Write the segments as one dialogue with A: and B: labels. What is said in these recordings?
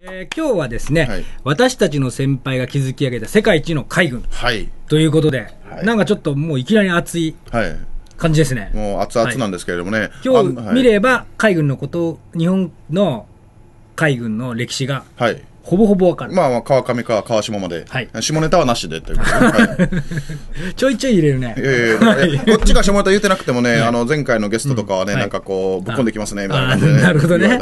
A: えー、今日はですね、はい、私たちの先輩が築き上げた世界一の海軍、はい、ということで、はい、なんかちょっともういきなり熱い
B: 感じですね、もう熱々なんですけれどもね、今日見れ
A: ば海軍のこと日本の海軍の歴史が
B: ほぼほぼわかる。まあ、まあ、川上か川下まで。はい下ネタはなしでということで、
A: ちょいちょい入れるね。
B: こっちが下ネタ言ってなくてもね、あの、前回のゲストとかはね、なんかこう、ぶっ込んできますね、みたいな感じで、なるほどねは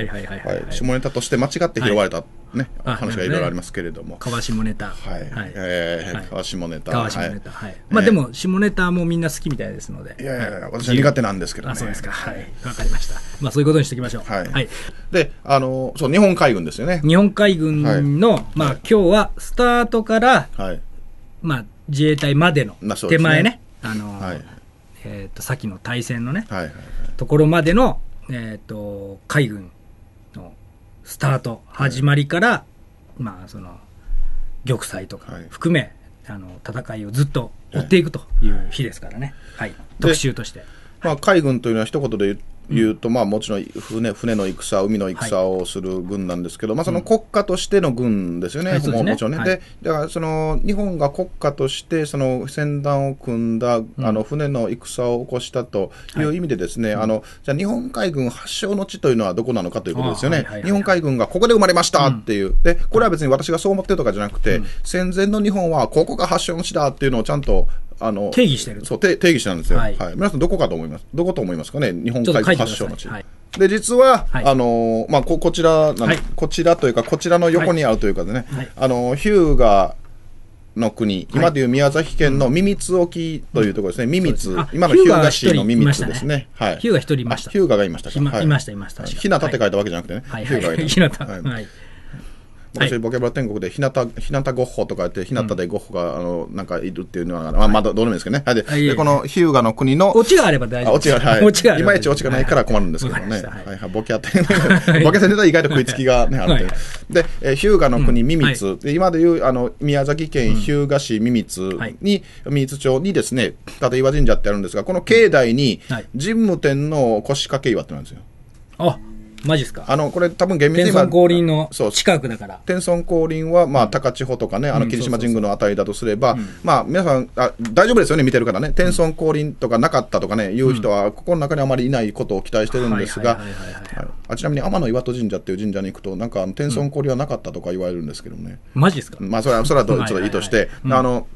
B: いはいはい下ネタとして間違って拾われたっね、話がいろいろありますけれども。川下ネタ。はい。はい、えー、川下ネタ。川下ネタ。はい。まあでも、
A: 下ネタもみんな好きみたいですので。いやいや、私は苦手なんですけどね。あ、そうですか。はい。わかりました。
B: まあそういうことにしておきましょう。はい。で、あの、そう、日本海軍で
A: すよね。日本海軍の、まあ今日はスタートから、はい。まあ自衛隊までの、手前ね。あの、はい。えっと、さっきの対戦のね、はいところまでの、えっと、海軍。スタート、始まりから、まあ、その、玉砕とか含め、あの、戦いをずっと追っていくという日ですからね。はい。特集として。
B: まあ、海軍というのは一言で言言うと、まあ、もちろん船船の戦、海の戦をする軍なんですけど、まあ、その国家としての軍ですよね、ももちろんね、でだからその日本が国家としてその船団を組んだ、あの船の戦を起こしたという意味で、ですね、あのじゃ日本海軍発祥の地というのはどこなのかということですよね、日本海軍がここで生まれましたっていう、で、これは別に私がそう思ってるとかじゃなくて、戦前の日本はここが発祥の地だっていうのをちゃんとあの定義してるそう定義したんですよ、はい、はい、皆さんどこかと思いますどこと思いますかね日本海発祥の地、はい、で実は、はい、あのまあここちら、こちらというかこちらの横にあるというかでね、あの日向の国、今でいう宮崎県の三密沖というところですね、三、う、密、ん、今の日向市の三密ですね。はい、日向一人いました。日向がいましたか。いました、いました。日向って書いたわけじゃなくてね。はい、日向がいました。はい昔、ボケブラ天国で日向、日向ゴッホとか言って、日向でゴッホが、あの、なんかいるっていうのは、まあ、まだどうでもいいですけどね。で、この日向の国の。落ちがあれば大丈夫。落ちが、はい。落がいまいち落ちがないから困るんですけどね。はい、はい、ボケャって、ボキャ戦で意外と食いつきがね、あるで、え日向の国み光、で今でいう、あの、宮崎県日向市みつ。に、みつ町にですね、立岩神社ってあるんですが、この境内に、神武天皇腰掛け岩ってなんですよ。あマジすかあの、これ多分厳密に天孫降臨の近くだから。天孫降臨は、まあ、高千穂とかね、あの、霧島神宮のあたりだとすれば、まあ、皆さんあ、大丈夫ですよね、見てるからね。天孫降臨とかなかったとかね、いう人は、ここの中にあまりいないことを期待してるんですが、あちなみに天岩戸神社っていう神社に行くと、なんか、天孫降臨はなかったとか言われるんですけどね。マジですかまあ、それは、それはどう、ちょっといいとして、あの、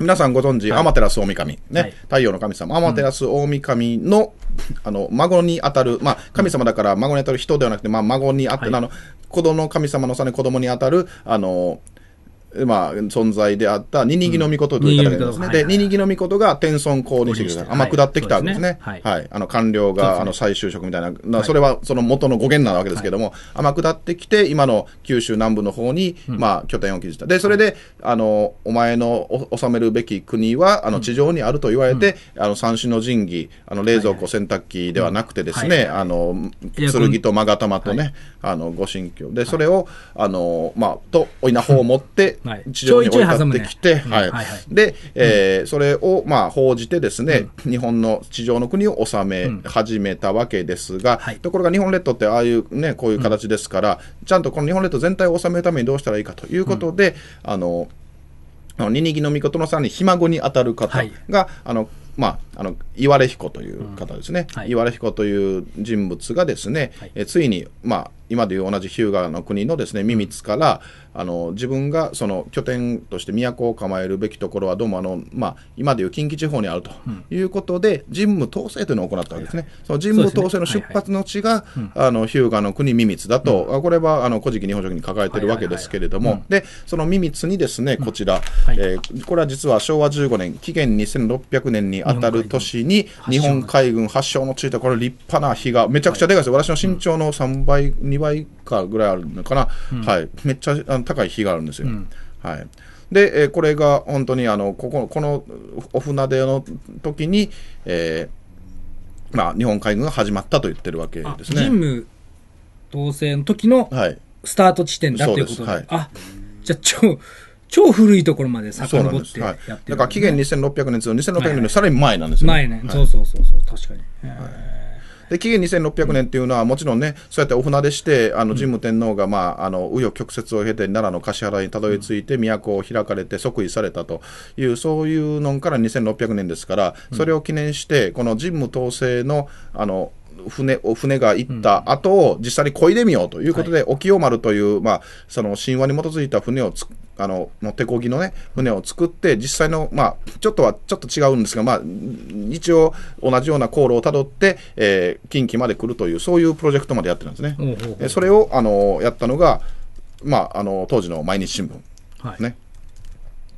B: 皆さんご存知、天照大神、ね、太陽の神様、天照大神の、あの孫に当たる、まあ、神様だから孫に当たる人ではなくて、まあ、孫にあって、はい、あの子供の神様のさね子供に当たるあのまあ、存在であったににぎのみこという方がいますね。で、ににぎのことが天孫公認してあ、ま下ってきたんですね。はい。あの、官僚が、あの、再就職みたいな、それはその元の語源なわけですけども、天下ってきて、今の九州南部の方に、まあ、拠点を築いた。で、それで、あの、お前の治めるべき国は、あの、地上にあると言われて、あの、三種の神器、あの、冷蔵庫、洗濯機ではなくてですね、あの、剣と勾玉とね、あの、ご神教。で、それを、あの、まあ、と、お稲穂を持って、はい、地上に置いてきて、はいで、えー、それを、まあ、報じてですね、うん、日本の地上の国を治め始めたわけですが、うん、ところが日本列島ってああいうねこういう形ですから、ちゃんとこの日本列島全体を治めるためにどうしたらいいかということで、あのニニギミコトのさんにひ孫にあたる方が、はい、あのまあ、あの岩根彦という方ですね、うんはい、岩彦という人物がですね、はい、えついに、まあ、今でいう同じ日向の国のですねミミツからあの自分がその拠点として都を構えるべきところはどうもあの、まあ、今でいう近畿地方にあるということで、人務統制というのを行ったわけですね、その人務統制の出発の地が、あの日向の国ミミツだと、これはあの古事記日本書紀に書かれているわけですけれども、でそのミミツにですねこちら、えこれは実は昭和15年紀元2600年にあたる年に日本海軍発祥のついた、これ立派な日がめちゃくちゃでかいです、私の身長の3倍に2倍かぐらいあるのかな、うん、はい、めっちゃあの高い日があるんですよ。うん、はいで、えー、これが本当にあのこここのお船出の時に、えーまあ、日本海軍が始まったと言ってるわけですね。任務
A: 統制の時のスタート
B: 地点だ、はい、ということで、はい、
A: あじゃあ超超古いところまで遡ってやってる、
B: ねはい、だから期限2600年と2600年のさらに前なんですよね。前ね、そうそうそうそう、確かに。はいで紀元2600年っていうのは、もちろんね、そうやってお船出して、あの神武天皇が、まあ、あの紆余曲折を経て、奈良の橿原にたどり着いて、都を開かれて、即位されたという、そういうのから2600年ですから、それを記念して、この神武統制の、あの、船お船が行った後を実際に漕いでみようということで、はい、沖尾丸という、まあ、その神話に基づいた船をあのの手こぎのね船を作って実際のまあちょっとはちょっと違うんですがまあ一応同じような航路をたどって、えー、近畿まで来るというそういうプロジェクトまでやってるんですね。おうおうおうそれをあのやったのが、まあ、あの当時の毎日新聞、はい、ね、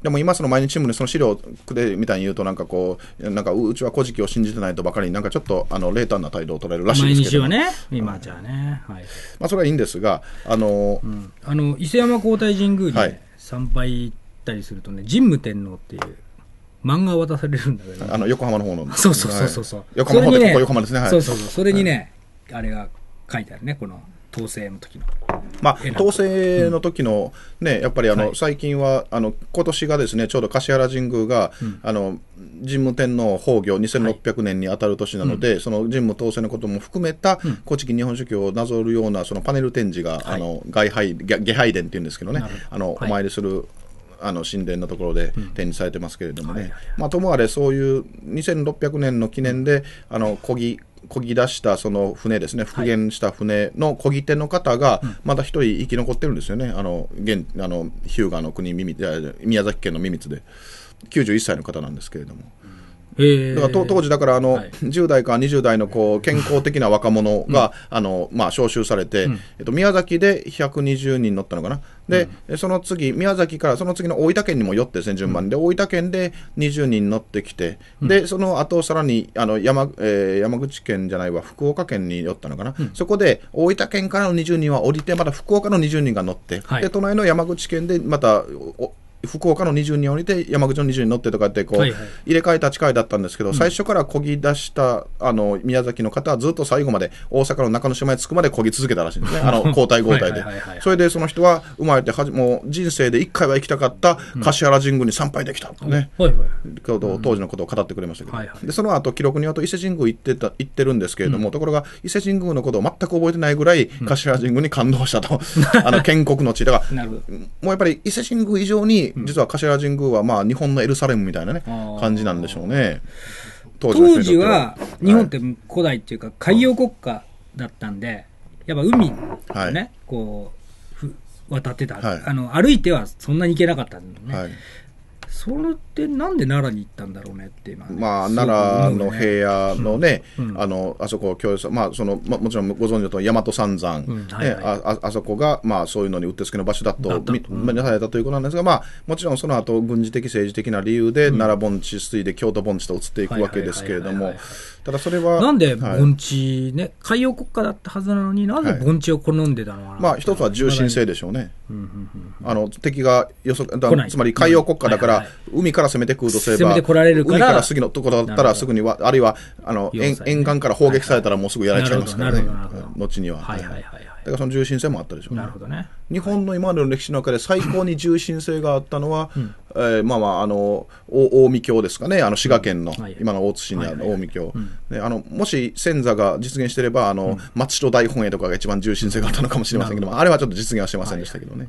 B: でも今その毎日新聞でその資料くれみたいに言うとなんかこうなんかうちは古事記を信じてないとばかりになんかちょっとあの冷淡な態度を取られるらしいですけど毎日は
A: ね今じゃね、はい
B: まあ、それはいいんですがあのう
A: ん、あの伊勢山皇大神宮に、ね、はい参拝行ったりするとね神武天皇っていう漫画を渡されるんだけ
B: どあの横浜の方のそうそうそうそうそう、はい、横浜の方で、ね、ここ横浜ですねはいそうそうそうそ
A: れにね、はい、あれが書いてあるねこの統制の時の
B: まあ、統制の時のね、やっぱりあの、最近は、あの、今年がですね、ちょうど橿原神宮が、あの、神武天皇崩御2600年に当たる年なので、その神武統制のことも含めた、古事記日本書紀をなぞるような、そのパネル展示が、あの、外拝、下拝殿っていうんですけどね、あの、お参りする、あの神殿のところで展示されてますけれどもね、まあ、ともあれ、そういう2600年の記念で、あの小木漕ぎ出したその船ですね、復元した船の漕ぎ手の方が、まだ1人生き残ってるんですよね、あの現あの日向の国宮崎県の三光で、91歳の方なんですけれども。うんだから当時、だからあの、はい、10代から20代のこう健康的な若者が、うん、あのまあ、招集されて、うん、えっと、宮崎で120人乗ったのかな、で、うん、その次、宮崎からその次の大分県にも寄って先順番で、大分県で20人乗ってきて、うん、で、その後、さらにあの山,、えー、山口県じゃないわ、福岡県に寄ったのかな、うん、そこで大分県からの20人は降りて、また福岡の20人が乗って、はい、で、隣の山口県でまたお、福岡の20人降りて山口の20人乗ってとかってこう、入れ替え立ち替えだったんですけど、最初からこぎ出したあの宮崎の方はずっと最後まで大阪の中之島へ着くまでこぎ続けたらしいんですね あの交代交代でそれでその人は生まれてはじもう人生で1回は行きたかった橿原神宮に参拝できたとね、はい当時のことを語ってくれましたけど、はいはい、でその後記録によると伊勢神宮行ってた行ってるんですけれども、ところが伊勢神宮のことを全く覚えてないぐらい橿原神宮に感動したと、あの建国の地だからもうやっぱり伊勢神宮以上に実は頭神宮はまあ日本のエルサレムみたいなね、感じなんでしょうね。当時は日本
A: って古代っていうか海洋国家だったんで、やっぱ海をね、こう渡ってた、あの歩いてはそんなに行けなかったん
B: だよね、それってなんで奈良に行ったんだろうねって今、ね、まあ、奈良の平野のね、うんうん、あのあそこ共有まあそのまあ、もちろんご存知のと大和三山、うんはいはい、ああそこが、まあ、そういうのにうってつけの場所だと見されたということなんですが、まあ、もちろんその後軍事的政治的な理由で、奈良盆地水で京都盆地と移っていくわけですけれども、
A: ただそれは。なんで盆地ね、はい、海洋国家だったはずなのになぜ
B: 盆地を好んでたのかな、はい、まあ、一つは重心性でしょうね。あの敵が予測つまり海洋国家だから、海から攻めてくるとすれば、海から次のところだったら、すぐには、あるいはあの、沿岸から砲撃されたら、もうすぐやられちゃいますからね、後には。はいはいはいだからその重心性もあったでしょう、ね、なるほどね日本の今までの歴史の中で最高に重心性があったのは、えー、まあまあ、あの、近江京ですかね、あの滋賀県の、今の大津市にある近江京、あのもし千座が実現してれば、あの、町と大本営とかが一番重心性があったのかもしれませんけども、あれはちょっと実現はしてませんでしたけどね、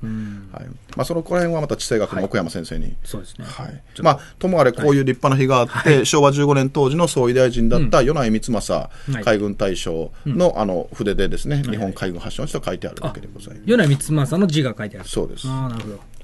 B: まあ、そのこら辺はまた地政学の奥山先生に、そうですねはいまあ、ともあれ、こういう立派な日があって、昭和15年当時の総理大臣だった米内光政海軍大将の,、あの筆でですね、日本海軍発祥の地と書いてあるわけでございます。
A: 米内光政の字が書いてあるそうですあ
B: なるほど